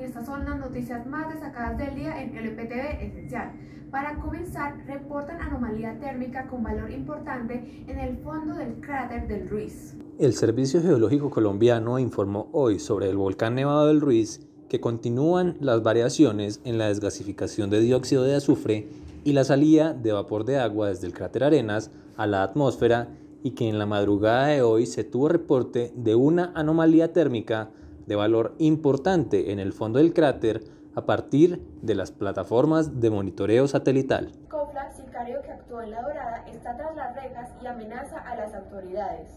y estas son las noticias más destacadas del día en LPTV Esencial. Para comenzar, reportan anomalía térmica con valor importante en el fondo del cráter del Ruiz. El Servicio Geológico Colombiano informó hoy sobre el volcán nevado del Ruiz que continúan las variaciones en la desgasificación de dióxido de azufre y la salida de vapor de agua desde el cráter Arenas a la atmósfera y que en la madrugada de hoy se tuvo reporte de una anomalía térmica de valor importante en el fondo del cráter a partir de las plataformas de monitoreo satelital. Cofla, sicario que actuó en La Dorada, está tras las rejas y amenaza a las autoridades.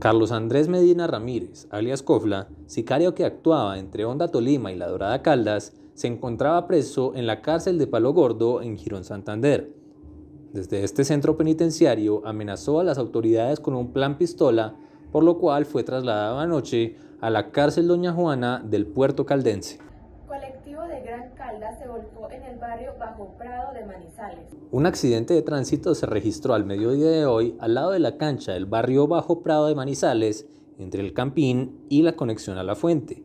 Carlos Andrés Medina Ramírez, alias Cofla, sicario que actuaba entre Honda Tolima y La Dorada Caldas, se encontraba preso en la cárcel de Palo Gordo en Girón Santander. Desde este centro penitenciario amenazó a las autoridades con un plan pistola por lo cual fue trasladado anoche a la cárcel Doña Juana del puerto caldense. se volcó en el barrio Bajo Prado de Manizales. Un accidente de tránsito se registró al mediodía de hoy al lado de la cancha del barrio Bajo Prado de Manizales, entre el Campín y la conexión a la fuente.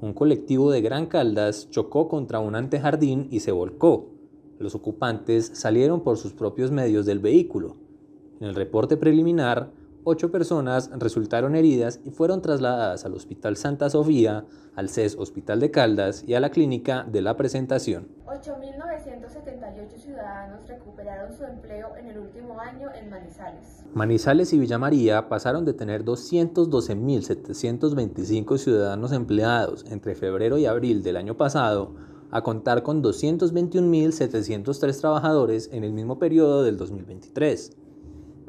Un colectivo de Gran Caldas chocó contra un antejardín y se volcó. Los ocupantes salieron por sus propios medios del vehículo. En el reporte preliminar, ocho personas resultaron heridas y fueron trasladadas al Hospital Santa Sofía, al CES Hospital de Caldas y a la Clínica de la Presentación. 8.978 ciudadanos recuperaron su empleo en el último año en Manizales. Manizales y Villa María pasaron de tener 212.725 ciudadanos empleados entre febrero y abril del año pasado a contar con 221.703 trabajadores en el mismo periodo del 2023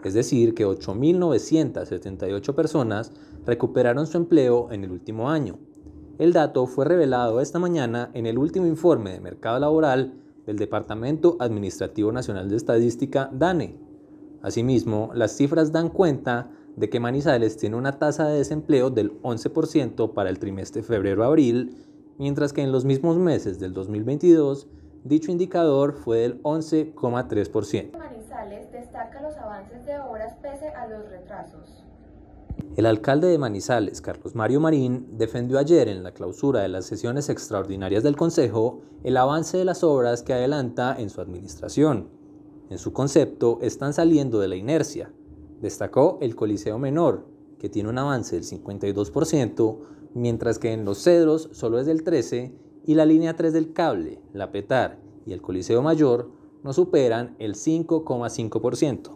es decir, que 8.978 personas recuperaron su empleo en el último año. El dato fue revelado esta mañana en el último informe de mercado laboral del Departamento Administrativo Nacional de Estadística, DANE. Asimismo, las cifras dan cuenta de que Manizales tiene una tasa de desempleo del 11% para el trimestre febrero-abril, mientras que en los mismos meses del 2022 dicho indicador fue del 11,3% destaca los avances de obras pese a los retrasos. El alcalde de Manizales, Carlos Mario Marín, defendió ayer en la clausura de las sesiones extraordinarias del Consejo el avance de las obras que adelanta en su administración. En su concepto, están saliendo de la inercia. Destacó el Coliseo Menor, que tiene un avance del 52%, mientras que en Los Cedros solo es del 13% y la línea 3 del cable, la Petar y el Coliseo Mayor no superan el 5,5%.